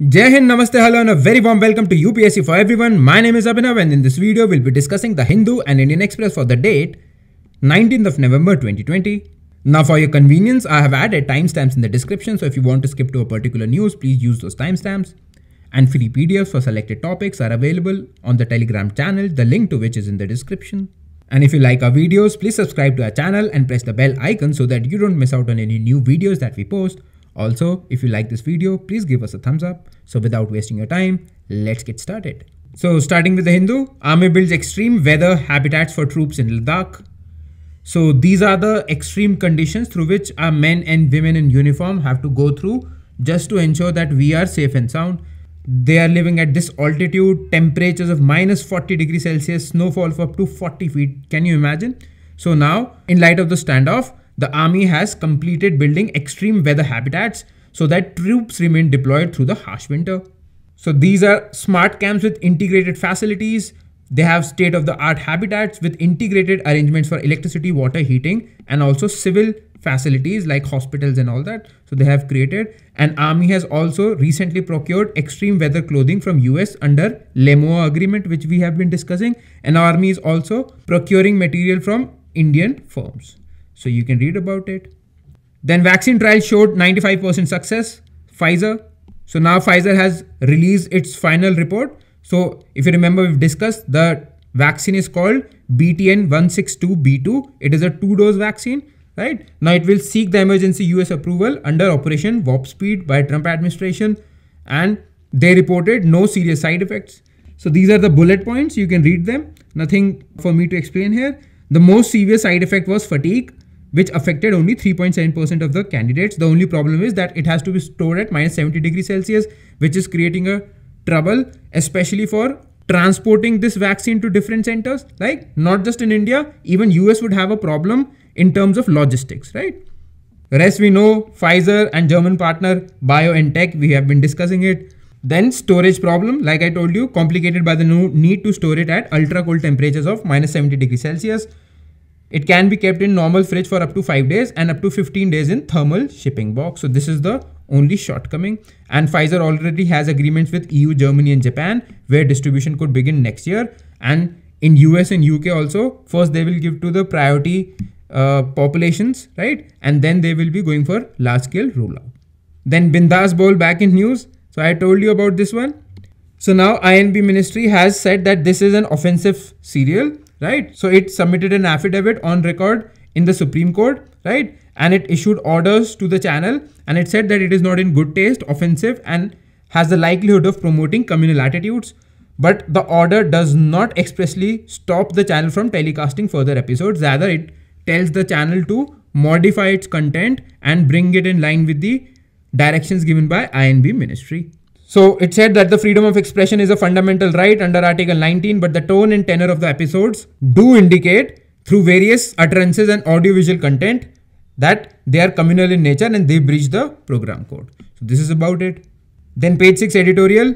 Jai Hind, Namaste, hello and a very warm welcome to UPSC for everyone. My name is Abhinav and in this video we'll be discussing the Hindu and Indian Express for the date 19th of November 2020. Now for your convenience, I have added timestamps in the description so if you want to skip to a particular news, please use those timestamps. And free PDFs for selected topics are available on the Telegram channel, the link to which is in the description. And if you like our videos, please subscribe to our channel and press the bell icon so that you don't miss out on any new videos that we post also, if you like this video, please give us a thumbs up. So without wasting your time, let's get started. So starting with the Hindu, army builds extreme weather habitats for troops in Ladakh. So these are the extreme conditions through which our men and women in uniform have to go through just to ensure that we are safe and sound. They are living at this altitude, temperatures of minus 40 degrees Celsius, snowfall of up to 40 feet. Can you imagine? So now, in light of the standoff, the army has completed building extreme weather habitats so that troops remain deployed through the harsh winter. So these are smart camps with integrated facilities. They have state of the art habitats with integrated arrangements for electricity, water, heating, and also civil facilities like hospitals and all that. So they have created. And army has also recently procured extreme weather clothing from US under Lemoa agreement, which we have been discussing. And army is also procuring material from Indian firms. So you can read about it. Then vaccine trial showed 95% success. Pfizer. So now Pfizer has released its final report. So if you remember, we've discussed the vaccine is called BTN162B2. It is a two-dose vaccine, right? Now it will seek the emergency US approval under Operation Warp Speed by Trump administration and they reported no serious side effects. So these are the bullet points. You can read them. Nothing for me to explain here. The most serious side effect was fatigue which affected only 3.7% of the candidates. The only problem is that it has to be stored at minus 70 degrees Celsius, which is creating a trouble, especially for transporting this vaccine to different centers. Like not just in India, even US would have a problem in terms of logistics, right? Rest we know Pfizer and German partner BioNTech, we have been discussing it. Then storage problem, like I told you, complicated by the need to store it at ultra cold temperatures of minus 70 degrees Celsius. It can be kept in normal fridge for up to 5 days and up to 15 days in thermal shipping box. So this is the only shortcoming. And Pfizer already has agreements with EU, Germany and Japan where distribution could begin next year. And in US and UK also, first they will give to the priority uh, populations, right? And then they will be going for large scale rollout. Then Bindas Bowl back in news. So I told you about this one. So now INB ministry has said that this is an offensive cereal right? So it submitted an affidavit on record in the Supreme Court, right? And it issued orders to the channel and it said that it is not in good taste, offensive, and has the likelihood of promoting communal attitudes. But the order does not expressly stop the channel from telecasting further episodes. Rather, it tells the channel to modify its content and bring it in line with the directions given by INB ministry. So it said that the freedom of expression is a fundamental right under Article 19, but the tone and tenor of the episodes do indicate through various utterances and audiovisual content that they are communal in nature and they breach the program code. So this is about it. Then page 6 editorial,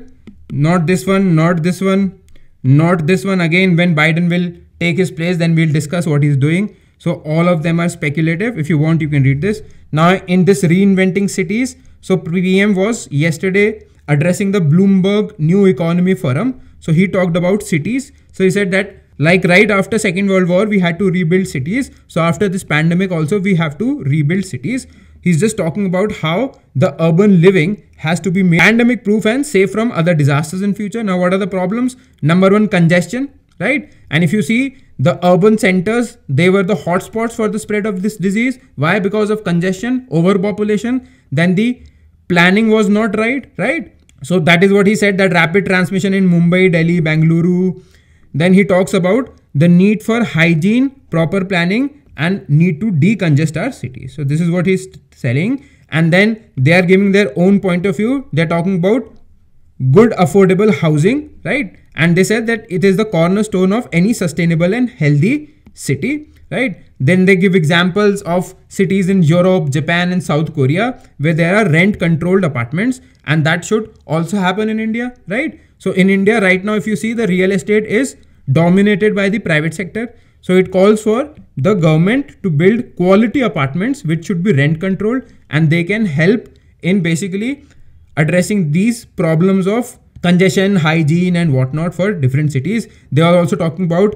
not this one, not this one, not this one. Again, when Biden will take his place, then we'll discuss what he's doing. So all of them are speculative. If you want, you can read this. Now in this reinventing cities, so PM was yesterday addressing the Bloomberg New Economy Forum. So he talked about cities. So he said that like right after second world war we had to rebuild cities so after this pandemic also we have to rebuild cities he's just talking about how the urban living has to be pandemic proof and safe from other disasters in future now what are the problems number 1 congestion right and if you see the urban centers they were the hotspots for the spread of this disease why because of congestion overpopulation then the planning was not right, right? So that is what he said that rapid transmission in Mumbai, Delhi, Bangalore. Then he talks about the need for hygiene, proper planning, and need to decongest our city. So this is what he's selling. And then they are giving their own point of view. They're talking about good affordable housing, right? And they said that it is the cornerstone of any sustainable and healthy city, right? Then they give examples of cities in Europe, Japan and South Korea where there are rent controlled apartments and that should also happen in India, right? So in India right now if you see the real estate is dominated by the private sector. So it calls for the government to build quality apartments which should be rent controlled and they can help in basically addressing these problems of congestion, hygiene and whatnot for different cities. They are also talking about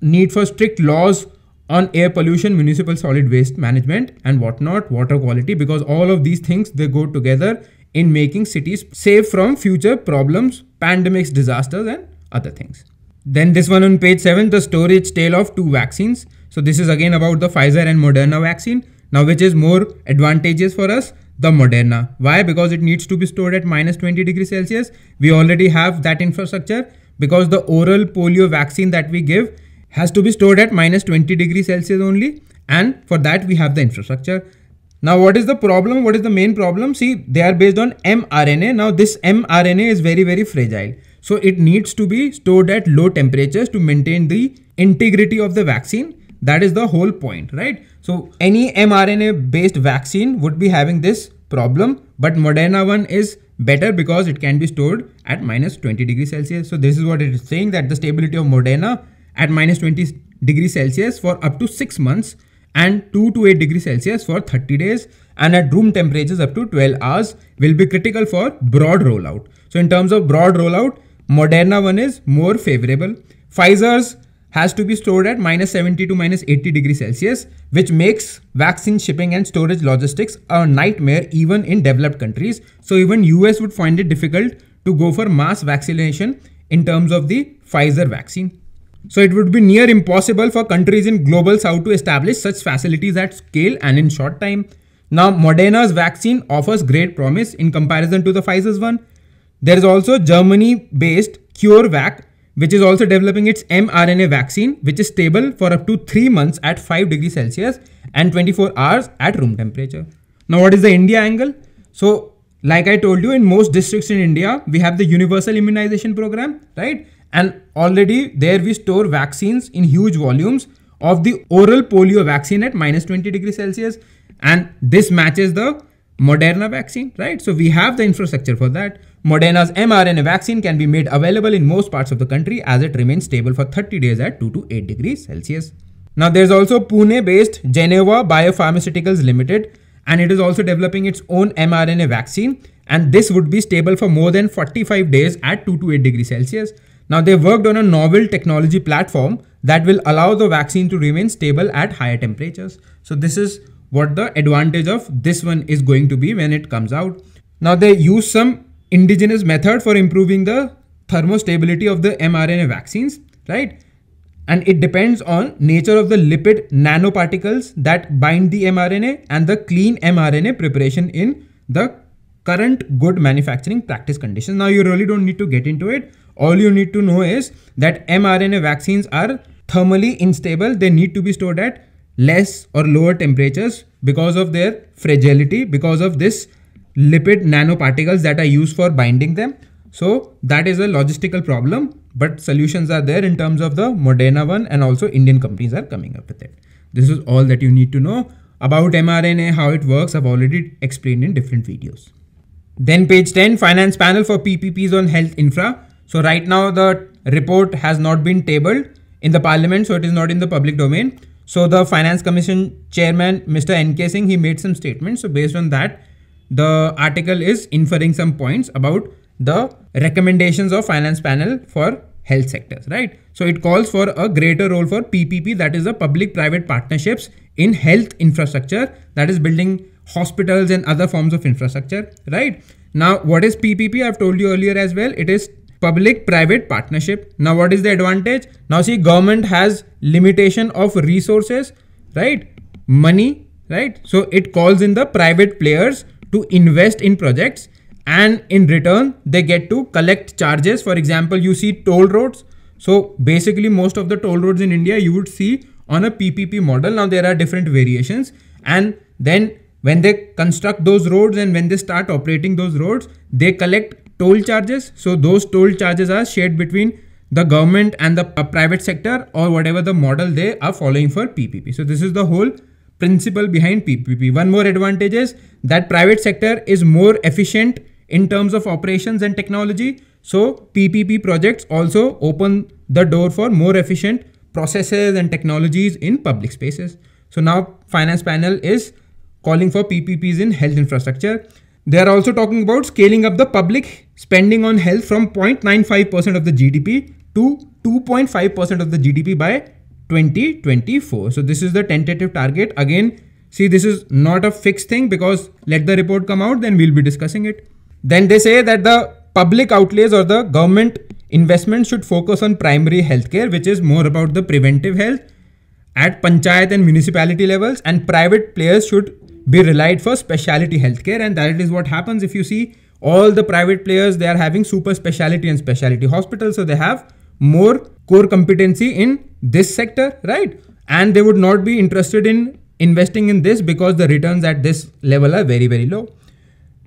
need for strict laws on air pollution, municipal solid waste management and whatnot, water quality, because all of these things, they go together in making cities safe from future problems, pandemics, disasters and other things. Then this one on page 7, the storage tale of two vaccines. So this is again about the Pfizer and Moderna vaccine. Now which is more advantageous for us? The Moderna. Why? Because it needs to be stored at minus 20 degrees Celsius. We already have that infrastructure because the oral polio vaccine that we give has to be stored at minus 20 degree Celsius only and for that we have the infrastructure. Now what is the problem? What is the main problem? See they are based on mRNA. Now this mRNA is very very fragile. So it needs to be stored at low temperatures to maintain the integrity of the vaccine. That is the whole point, right? So any mRNA based vaccine would be having this problem but Moderna one is better because it can be stored at minus 20 degrees Celsius. So this is what it is saying that the stability of Moderna at minus 20 degrees Celsius for up to 6 months and 2 to 8 degrees Celsius for 30 days and at room temperatures up to 12 hours will be critical for broad rollout. So in terms of broad rollout, Moderna one is more favorable. Pfizer's has to be stored at minus 70 to minus 80 degrees Celsius, which makes vaccine shipping and storage logistics a nightmare even in developed countries. So even US would find it difficult to go for mass vaccination in terms of the Pfizer vaccine. So it would be near impossible for countries in global south to establish such facilities at scale and in short time. Now Moderna's vaccine offers great promise in comparison to the Pfizer's one. There is also Germany-based CureVac which is also developing its mRNA vaccine which is stable for up to 3 months at 5 degrees Celsius and 24 hours at room temperature. Now what is the India angle? So like I told you in most districts in India we have the universal immunization program right and already there we store vaccines in huge volumes of the oral polio vaccine at minus 20 degrees Celsius and this matches the Moderna vaccine, right? So we have the infrastructure for that. Moderna's mRNA vaccine can be made available in most parts of the country as it remains stable for 30 days at 2 to 8 degrees Celsius. Now there's also Pune-based Geneva Biopharmaceuticals Limited and it is also developing its own mRNA vaccine and this would be stable for more than 45 days at 2 to 8 degrees Celsius now they worked on a novel technology platform that will allow the vaccine to remain stable at higher temperatures. So this is what the advantage of this one is going to be when it comes out. Now they use some indigenous method for improving the thermostability of the mRNA vaccines, right? And it depends on nature of the lipid nanoparticles that bind the mRNA and the clean mRNA preparation in the current good manufacturing practice conditions. Now you really don't need to get into it. All you need to know is that mRNA vaccines are thermally unstable. They need to be stored at less or lower temperatures because of their fragility, because of this lipid nanoparticles that are used for binding them. So that is a logistical problem, but solutions are there in terms of the Moderna one and also Indian companies are coming up with it. This is all that you need to know about mRNA, how it works. I've already explained in different videos. Then page 10, finance panel for PPPs on health infra. So right now the report has not been tabled in the parliament, so it is not in the public domain. So the Finance Commission chairman, Mr. N.K. Singh, he made some statements. So based on that, the article is inferring some points about the recommendations of finance panel for health sectors, right? So it calls for a greater role for PPP, that is the public-private partnerships in health infrastructure, that is building hospitals and other forms of infrastructure, right? Now, what is PPP? I've told you earlier as well. It is public private partnership now what is the advantage now see government has limitation of resources right money right so it calls in the private players to invest in projects and in return they get to collect charges for example you see toll roads so basically most of the toll roads in india you would see on a ppp model now there are different variations and then when they construct those roads and when they start operating those roads they collect toll charges so those toll charges are shared between the government and the private sector or whatever the model they are following for ppp so this is the whole principle behind ppp one more advantage is that private sector is more efficient in terms of operations and technology so ppp projects also open the door for more efficient processes and technologies in public spaces so now finance panel is calling for ppps in health infrastructure they are also talking about scaling up the public spending on health from 0.95% of the GDP to 2.5% of the GDP by 2024. So this is the tentative target. Again, see this is not a fixed thing because let the report come out, then we'll be discussing it. Then they say that the public outlays or the government investment should focus on primary healthcare, which is more about the preventive health at panchayat and municipality levels and private players should be relied for specialty healthcare and that is what happens if you see all the private players they are having super specialty and specialty hospitals so they have more core competency in this sector right and they would not be interested in investing in this because the returns at this level are very very low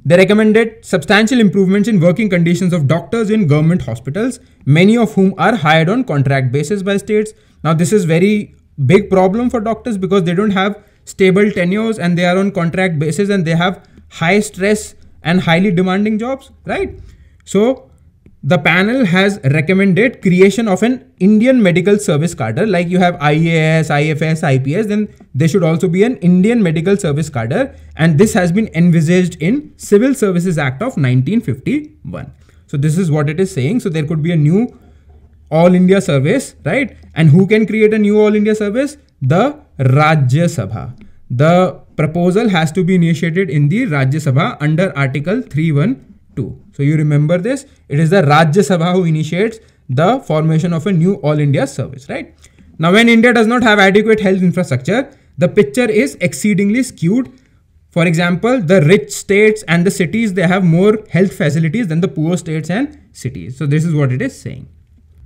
they recommended substantial improvements in working conditions of doctors in government hospitals, many of whom are hired on contract basis by states. Now, this is very big problem for doctors because they don't have stable tenures and they are on contract basis and they have high stress and highly demanding jobs, right? So the panel has recommended creation of an Indian medical service cadre like you have IAS, IFS, IPS then there should also be an Indian medical service cadre and this has been envisaged in Civil Services Act of 1951. So this is what it is saying. So there could be a new all India service, right? And who can create a new all India service? the Rajya Sabha. The proposal has to be initiated in the Rajya Sabha under Article 312. So you remember this. It is the Rajya Sabha who initiates the formation of a new All India service, right? Now, when India does not have adequate health infrastructure, the picture is exceedingly skewed. For example, the rich states and the cities, they have more health facilities than the poor states and cities. So this is what it is saying.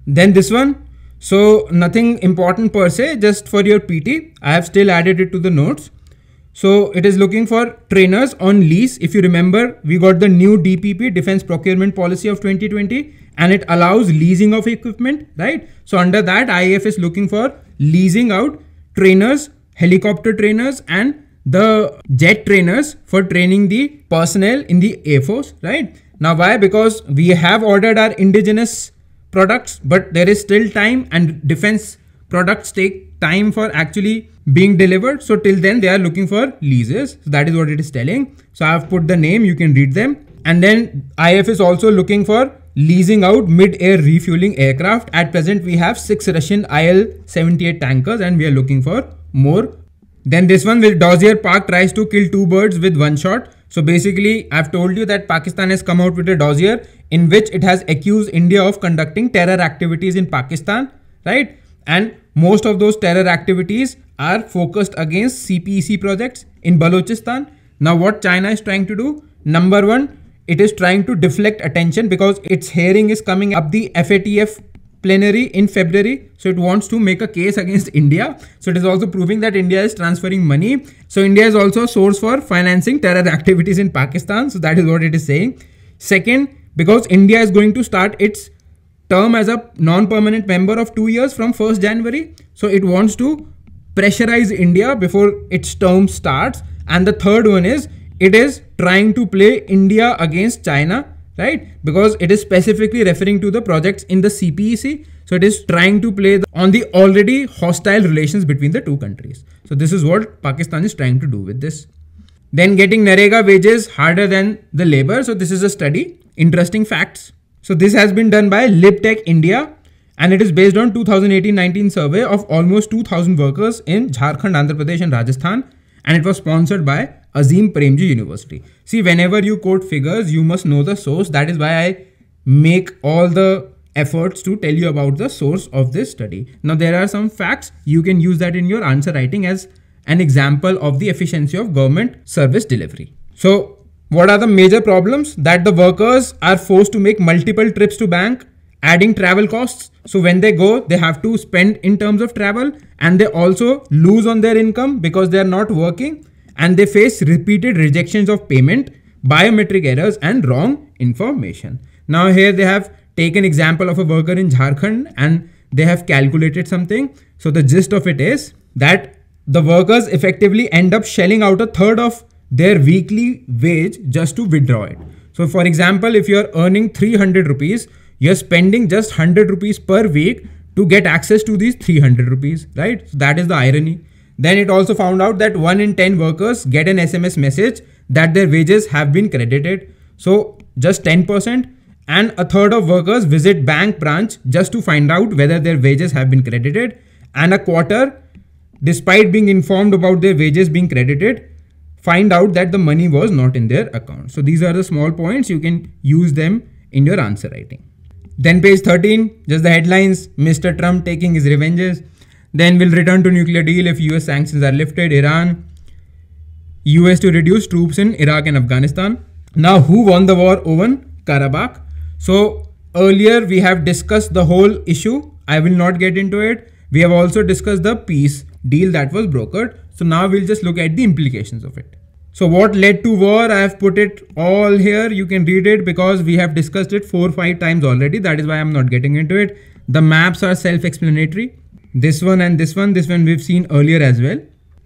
Then this one, so nothing important per se, just for your PT. I have still added it to the notes. So it is looking for trainers on lease. If you remember, we got the new DPP, Defense Procurement Policy of 2020, and it allows leasing of equipment, right? So under that, IAF is looking for leasing out trainers, helicopter trainers, and the jet trainers for training the personnel in the Air Force, right? Now, why? Because we have ordered our indigenous products but there is still time and defense products take time for actually being delivered so till then they are looking for leases so that is what it is telling so i have put the name you can read them and then if is also looking for leasing out mid-air refueling aircraft at present we have six russian il-78 tankers and we are looking for more then this one will dozier park tries to kill two birds with one shot so basically, I've told you that Pakistan has come out with a dossier in which it has accused India of conducting terror activities in Pakistan, right? And most of those terror activities are focused against CPEC projects in Balochistan. Now, what China is trying to do? Number one, it is trying to deflect attention because its hearing is coming up the FATF plenary in February. So it wants to make a case against India. So it is also proving that India is transferring money. So India is also a source for financing terror activities in Pakistan. So that is what it is saying. Second, because India is going to start its term as a non-permanent member of two years from 1st January. So it wants to pressurize India before its term starts. And the third one is it is trying to play India against China right? Because it is specifically referring to the projects in the CPEC. So it is trying to play on the already hostile relations between the two countries. So this is what Pakistan is trying to do with this. Then getting Narega wages harder than the labor. So this is a study, interesting facts. So this has been done by LibTech India and it is based on 2018-19 survey of almost 2000 workers in Jharkhand, Andhra Pradesh and Rajasthan and it was sponsored by Azim Premji University. See, whenever you quote figures, you must know the source. That is why I make all the efforts to tell you about the source of this study. Now, there are some facts. You can use that in your answer writing as an example of the efficiency of government service delivery. So, what are the major problems? That the workers are forced to make multiple trips to bank, adding travel costs. So, when they go, they have to spend in terms of travel and they also lose on their income because they are not working and they face repeated rejections of payment, biometric errors and wrong information. Now here they have taken example of a worker in Jharkhand and they have calculated something. So the gist of it is that the workers effectively end up shelling out a third of their weekly wage just to withdraw it. So for example, if you're earning 300 rupees, you're spending just 100 rupees per week to get access to these 300 rupees, right? So that is the irony. Then it also found out that 1 in 10 workers get an SMS message that their wages have been credited. So just 10% and a third of workers visit bank branch just to find out whether their wages have been credited and a quarter despite being informed about their wages being credited find out that the money was not in their account. So these are the small points you can use them in your answer writing. Then page 13, just the headlines, Mr. Trump taking his revenges. Then will return to nuclear deal if US sanctions are lifted. Iran, US to reduce troops in Iraq and Afghanistan. Now, who won the war over Karabakh? So earlier we have discussed the whole issue. I will not get into it. We have also discussed the peace deal that was brokered. So now we'll just look at the implications of it. So what led to war? I have put it all here. You can read it because we have discussed it four, five times already. That is why I'm not getting into it. The maps are self-explanatory this one and this one. This one we've seen earlier as well.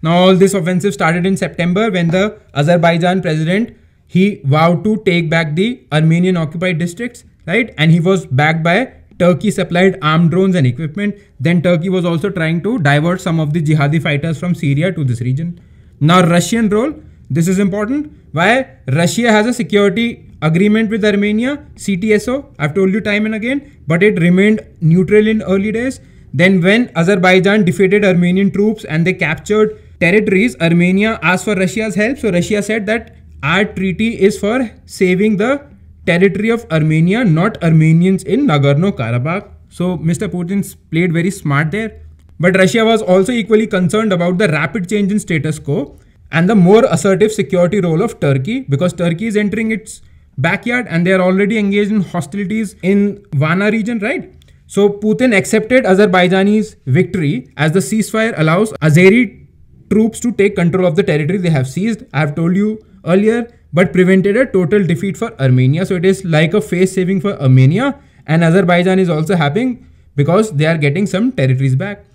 Now all this offensive started in September when the Azerbaijan president he vowed to take back the Armenian occupied districts, right? And he was backed by Turkey supplied armed drones and equipment. Then Turkey was also trying to divert some of the jihadi fighters from Syria to this region. Now Russian role, this is important. Why? Russia has a security agreement with Armenia, CTSO. I've told you time and again, but it remained neutral in early days. Then, when Azerbaijan defeated Armenian troops and they captured territories, Armenia asked for Russia's help. So, Russia said that our treaty is for saving the territory of Armenia, not Armenians in Nagorno Karabakh. So, Mr. Putin played very smart there. But Russia was also equally concerned about the rapid change in status quo and the more assertive security role of Turkey because Turkey is entering its backyard and they are already engaged in hostilities in Vana region, right? So Putin accepted Azerbaijani's victory as the ceasefire allows Azeri troops to take control of the territory they have seized. I have told you earlier, but prevented a total defeat for Armenia. So it is like a face saving for Armenia and Azerbaijan is also happy because they are getting some territories back.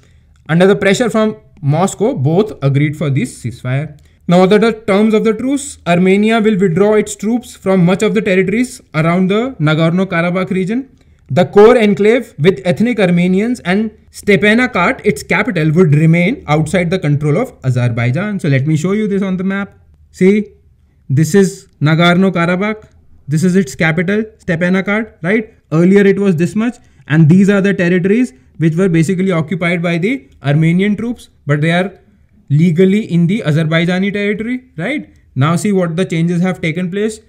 Under the pressure from Moscow, both agreed for this ceasefire. Now, under the terms of the truce, Armenia will withdraw its troops from much of the territories around the Nagorno-Karabakh region. The core enclave with ethnic Armenians and Stepanakert, its capital, would remain outside the control of Azerbaijan. So let me show you this on the map. See, this is Nagorno-Karabakh. This is its capital, Stepanakert, right? Earlier it was this much and these are the territories which were basically occupied by the Armenian troops, but they are legally in the Azerbaijani territory, right? Now see what the changes have taken place.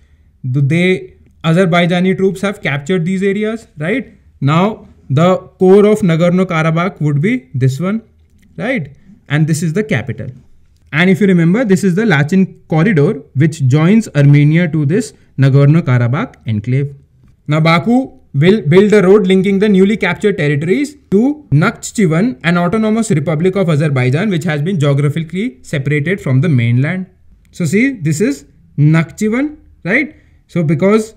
They Azerbaijani troops have captured these areas, right? Now, the core of Nagorno-Karabakh would be this one, right? And this is the capital. And if you remember, this is the Lachin corridor, which joins Armenia to this Nagorno-Karabakh enclave. Now, Baku will build a road linking the newly captured territories to Nakhchivan, an autonomous republic of Azerbaijan, which has been geographically separated from the mainland. So see, this is Nakhchivan, right? So because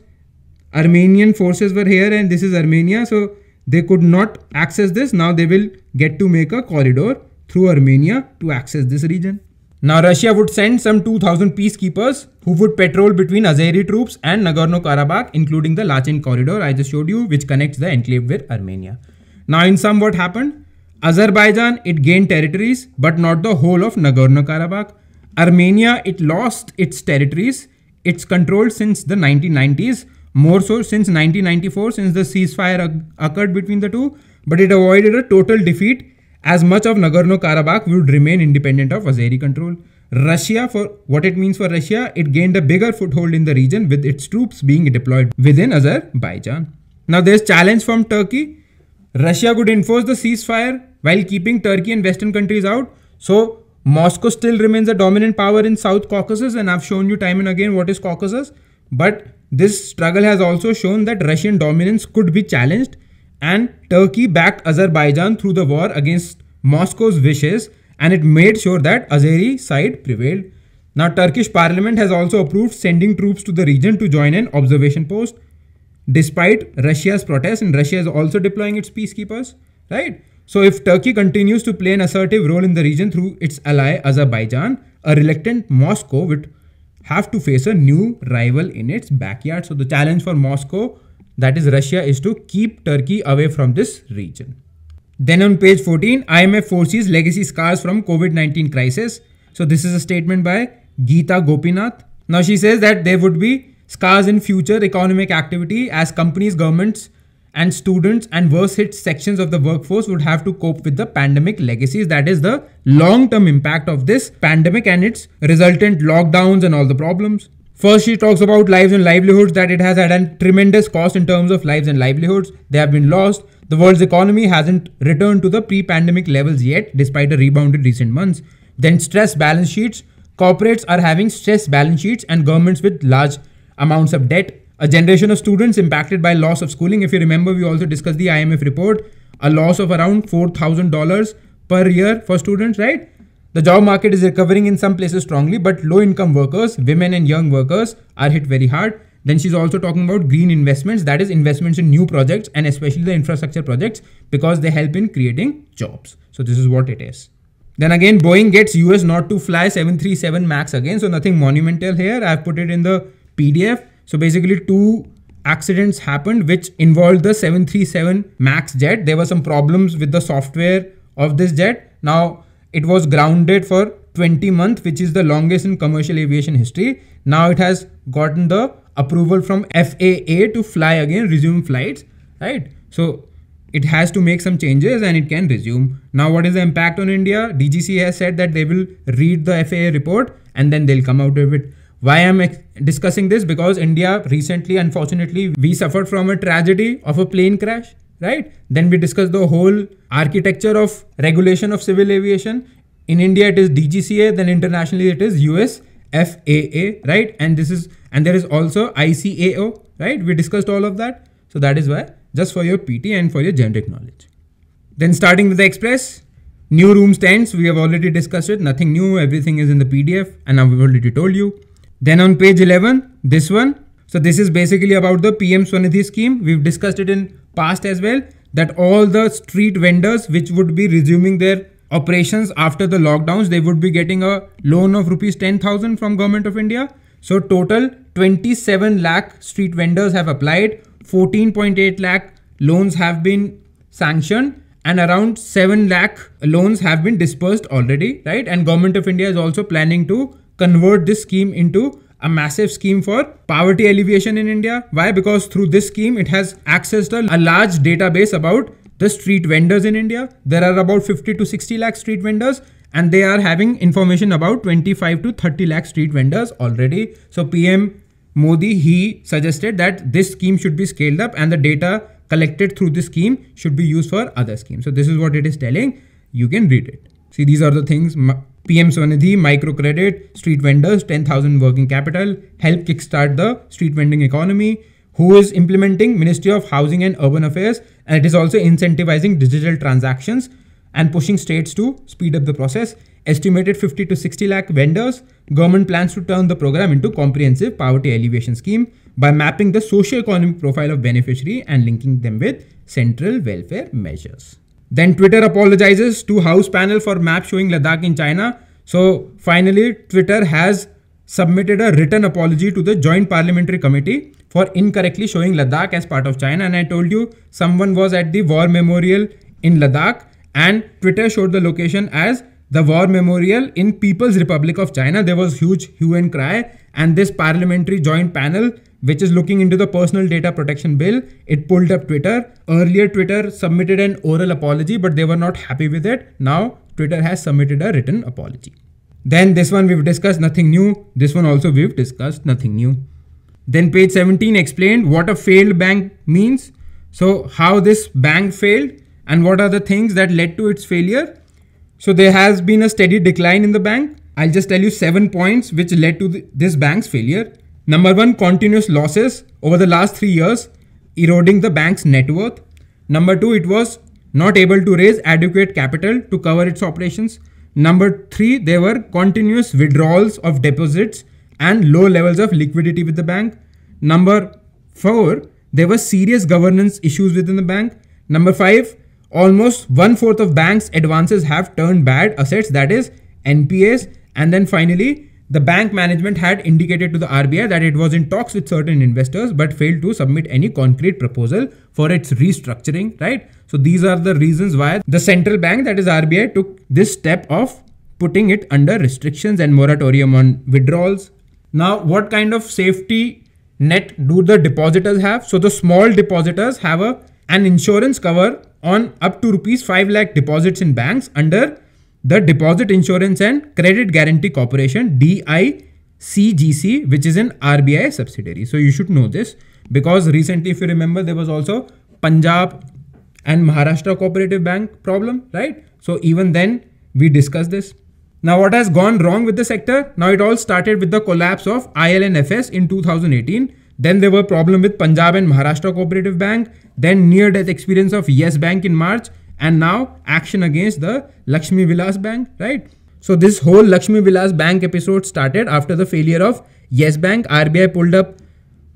Armenian forces were here and this is Armenia. So they could not access this. Now they will get to make a corridor through Armenia to access this region. Now Russia would send some 2000 peacekeepers who would patrol between Azeri troops and Nagorno-Karabakh including the Lachin corridor I just showed you which connects the enclave with Armenia. Now in sum what happened? Azerbaijan it gained territories but not the whole of Nagorno-Karabakh. Armenia it lost its territories, its control since the 1990s more so since 1994, since the ceasefire occurred between the two, but it avoided a total defeat as much of Nagorno-Karabakh would remain independent of Azeri control. Russia, for what it means for Russia, it gained a bigger foothold in the region with its troops being deployed within Azerbaijan. Now there's challenge from Turkey. Russia could enforce the ceasefire while keeping Turkey and Western countries out. So Moscow still remains a dominant power in South Caucasus and I've shown you time and again what is Caucasus. But this struggle has also shown that Russian dominance could be challenged, and Turkey backed Azerbaijan through the war against Moscow's wishes, and it made sure that Azeri side prevailed. Now, Turkish parliament has also approved sending troops to the region to join an observation post, despite Russia's protests, and Russia is also deploying its peacekeepers, right? So, if Turkey continues to play an assertive role in the region through its ally Azerbaijan, a reluctant Moscow with have to face a new rival in its backyard. So the challenge for Moscow, that is Russia, is to keep Turkey away from this region. Then on page 14, IMF foresees legacy scars from COVID-19 crisis. So this is a statement by Geeta Gopinath. Now she says that there would be scars in future economic activity as companies, governments, and students and worse hit sections of the workforce would have to cope with the pandemic legacies. That is the long term impact of this pandemic and its resultant lockdowns and all the problems. First, she talks about lives and livelihoods that it has had a tremendous cost in terms of lives and livelihoods. They have been lost. The world's economy hasn't returned to the pre pandemic levels yet, despite a rebound in recent months. Then, stress balance sheets. Corporates are having stress balance sheets and governments with large amounts of debt a generation of students impacted by loss of schooling. If you remember, we also discussed the IMF report, a loss of around $4,000 per year for students, right? The job market is recovering in some places strongly, but low income workers, women and young workers are hit very hard. Then she's also talking about green investments, that is investments in new projects and especially the infrastructure projects because they help in creating jobs. So this is what it is. Then again, Boeing gets US not to fly 737 MAX again. So nothing monumental here. I've put it in the PDF. So basically two accidents happened which involved the 737 MAX jet. There were some problems with the software of this jet. Now it was grounded for 20 months which is the longest in commercial aviation history. Now it has gotten the approval from FAA to fly again, resume flights, right? So it has to make some changes and it can resume. Now, what is the impact on India? DGC has said that they will read the FAA report and then they'll come out with why I'm discussing this? Because India recently, unfortunately, we suffered from a tragedy of a plane crash, right? Then we discussed the whole architecture of regulation of civil aviation. In India, it is DGCA, then internationally, it is US FAA, right? And this is, and there is also ICAO, right? We discussed all of that. So that is why, just for your PT and for your generic knowledge. Then starting with the express, new room stands, we have already discussed it, nothing new, everything is in the PDF and I've already told you. Then on page 11, this one. So this is basically about the PM Swanidhi scheme. We've discussed it in past as well that all the street vendors which would be resuming their operations after the lockdowns, they would be getting a loan of rupees 10,000 from government of India. So total 27 lakh street vendors have applied, 14.8 lakh loans have been sanctioned and around 7 lakh loans have been disbursed already, right? And government of India is also planning to convert this scheme into a massive scheme for poverty alleviation in India. Why? Because through this scheme, it has accessed a, a large database about the street vendors in India. There are about 50 to 60 lakh street vendors and they are having information about 25 to 30 lakh street vendors already. So PM Modi, he suggested that this scheme should be scaled up and the data collected through this scheme should be used for other schemes. So this is what it is telling. You can read it. See, these are the things PM Swanidhi, microcredit, street vendors, 10,000 working capital, help kickstart the street vending economy. Who is implementing Ministry of Housing and Urban Affairs, and it is also incentivizing digital transactions and pushing states to speed up the process. Estimated 50 to 60 lakh vendors. Government plans to turn the program into comprehensive poverty alleviation scheme by mapping the socio-economic profile of beneficiary and linking them with central welfare measures. Then Twitter apologizes to House panel for map showing Ladakh in China. So finally, Twitter has submitted a written apology to the Joint Parliamentary Committee for incorrectly showing Ladakh as part of China. And I told you someone was at the war memorial in Ladakh and Twitter showed the location as the war memorial in People's Republic of China. There was huge hue and cry and this parliamentary joint panel which is looking into the personal data protection bill. It pulled up Twitter. Earlier, Twitter submitted an oral apology, but they were not happy with it. Now, Twitter has submitted a written apology. Then, this one we've discussed nothing new. This one also we've discussed nothing new. Then, page 17 explained what a failed bank means. So, how this bank failed and what are the things that led to its failure. So, there has been a steady decline in the bank. I'll just tell you seven points which led to the, this bank's failure. Number one, continuous losses over the last three years, eroding the bank's net worth. Number two, it was not able to raise adequate capital to cover its operations. Number three, there were continuous withdrawals of deposits and low levels of liquidity with the bank. Number four, there were serious governance issues within the bank. Number five, almost one fourth of banks' advances have turned bad assets, that is, NPAs. And then finally, the bank management had indicated to the RBI that it was in talks with certain investors but failed to submit any concrete proposal for its restructuring, right? So these are the reasons why the central bank, that is RBI, took this step of putting it under restrictions and moratorium on withdrawals. Now, what kind of safety net do the depositors have? So the small depositors have a an insurance cover on up to rupees 5 lakh deposits in banks under the Deposit Insurance and Credit Guarantee Corporation DICGC which is an RBI subsidiary. So you should know this because recently if you remember there was also Punjab and Maharashtra Cooperative Bank problem right. So even then we discussed this. Now what has gone wrong with the sector? Now it all started with the collapse of ILNFS in 2018 then there were problem with Punjab and Maharashtra Cooperative Bank, then near death experience of Yes Bank in March, and now action against the Lakshmi Vilas Bank, right? So this whole Lakshmi Vilas Bank episode started after the failure of Yes Bank. RBI pulled up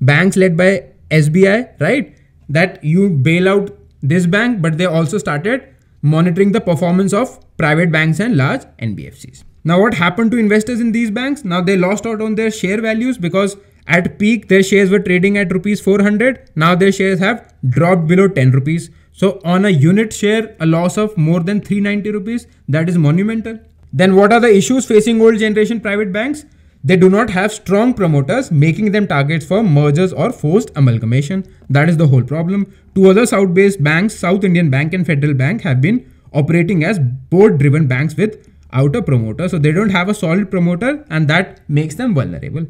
banks led by SBI, right? That you bail out this bank, but they also started monitoring the performance of private banks and large NBFCs. Now, what happened to investors in these banks? Now they lost out on their share values because at peak their shares were trading at rupees 400. Now their shares have dropped below 10 rupees. So on a unit share, a loss of more than 390 rupees, that is monumental. Then what are the issues facing old generation private banks? They do not have strong promoters, making them targets for mergers or forced amalgamation. That is the whole problem. Two other South-based banks, South Indian Bank and Federal Bank, have been operating as board-driven banks with outer promoter. So they don't have a solid promoter and that makes them vulnerable.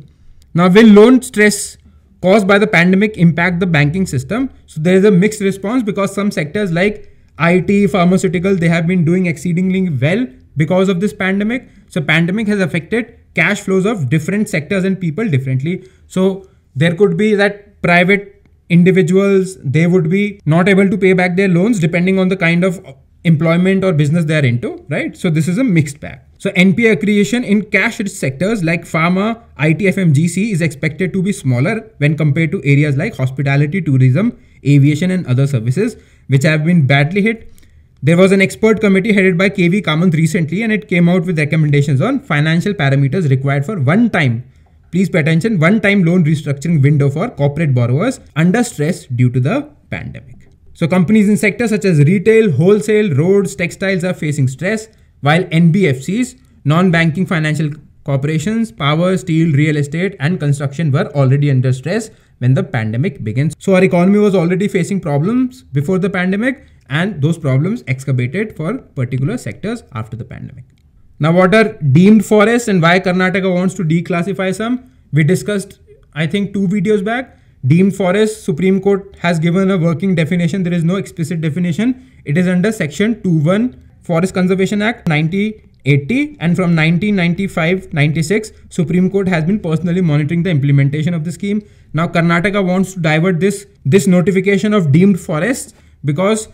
Now will loan stress caused by the pandemic impact the banking system? So there is a mixed response because some sectors like IT, pharmaceutical, they have been doing exceedingly well because of this pandemic. So pandemic has affected cash flows of different sectors and people differently. So there could be that private individuals, they would be not able to pay back their loans depending on the kind of employment or business they are into, right? So this is a mixed bag. So NPI creation in cash-rich sectors like pharma, IT, FMGC is expected to be smaller when compared to areas like hospitality, tourism, aviation and other services which have been badly hit. There was an expert committee headed by KV Kamanth recently and it came out with recommendations on financial parameters required for one-time, please pay attention, one-time loan restructuring window for corporate borrowers under stress due to the pandemic. So companies in sectors such as retail, wholesale, roads, textiles are facing stress while NBFCs, non-banking financial corporations, power, steel, real estate and construction were already under stress when the pandemic begins, So our economy was already facing problems before the pandemic and those problems excavated for particular sectors after the pandemic. Now what are deemed forests and why Karnataka wants to declassify some? We discussed I think two videos back. Deemed forest, Supreme Court has given a working definition. There is no explicit definition. It is under section 21 Forest Conservation Act 1980 and from 1995-96 Supreme Court has been personally monitoring the implementation of the scheme. Now Karnataka wants to divert this this notification of deemed forests because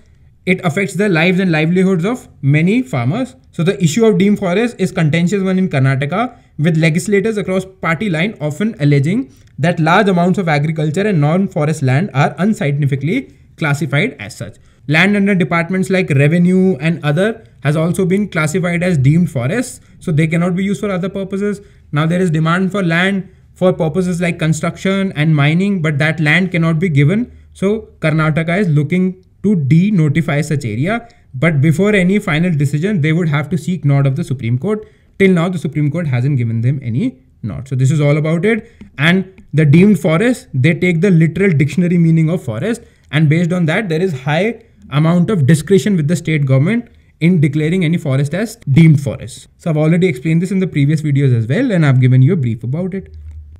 it affects the lives and livelihoods of many farmers. So the issue of deemed forest is contentious one in Karnataka with legislators across party line often alleging that large amounts of agriculture and non-forest land are unscientifically classified as such. Land under departments like revenue and other has also been classified as deemed forests, so they cannot be used for other purposes. Now there is demand for land for purposes like construction and mining, but that land cannot be given. So Karnataka is looking to de-notify such area, but before any final decision, they would have to seek nod of the Supreme Court. Till now, the Supreme Court hasn't given them any nod. So this is all about it. And the deemed forest, they take the literal dictionary meaning of forest, and based on that, there is high amount of discretion with the state government in declaring any forest as deemed forest. So I've already explained this in the previous videos as well and I've given you a brief about it.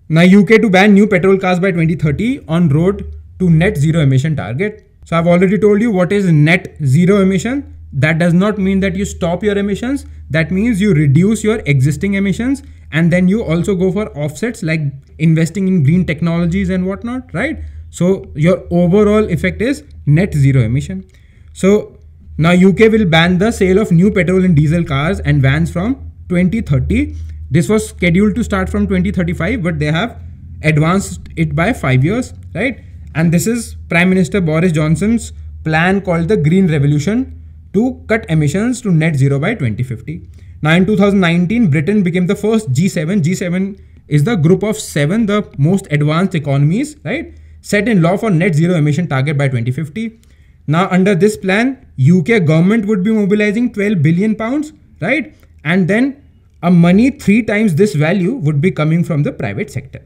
Now UK to ban new petrol cars by 2030 on road to net zero emission target. So I've already told you what is net zero emission. That does not mean that you stop your emissions. That means you reduce your existing emissions and then you also go for offsets like investing in green technologies and whatnot, right? So your overall effect is net zero emission. So now UK will ban the sale of new petrol and diesel cars and vans from 2030. This was scheduled to start from 2035, but they have advanced it by five years, right? And this is Prime Minister Boris Johnson's plan called the Green Revolution to cut emissions to net zero by 2050. Now, in 2019, Britain became the first G7. G7 is the group of seven, the most advanced economies, right? set in law for net zero emission target by 2050. Now, under this plan, UK government would be mobilizing 12 billion pounds, right? And then a money three times this value would be coming from the private sector.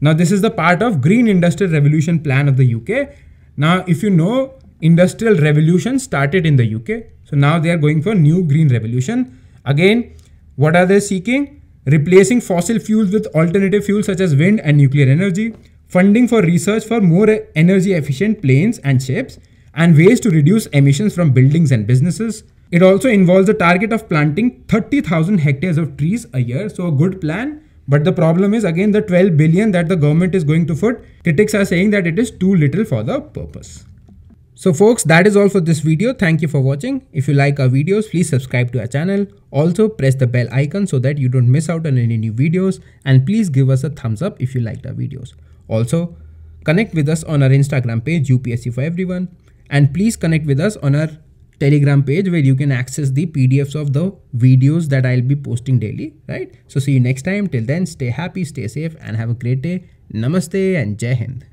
Now, this is the part of Green Industrial Revolution plan of the UK. Now, if you know, industrial revolution started in the UK. So now they are going for new green revolution. Again, what are they seeking? Replacing fossil fuels with alternative fuels such as wind and nuclear energy, funding for research for more energy efficient planes and ships, and ways to reduce emissions from buildings and businesses. It also involves a target of planting 30,000 hectares of trees a year, so a good plan. But the problem is again the 12 billion that the government is going to foot. Critics are saying that it is too little for the purpose. So folks, that is all for this video. Thank you for watching. If you like our videos, please subscribe to our channel. Also press the bell icon so that you don't miss out on any new videos and please give us a thumbs up if you liked our videos. Also, connect with us on our Instagram page, UPSC for Everyone, and please connect with us on our Telegram page where you can access the PDFs of the videos that I'll be posting daily, right? So, see you next time. Till then, stay happy, stay safe, and have a great day. Namaste and Jai Hind.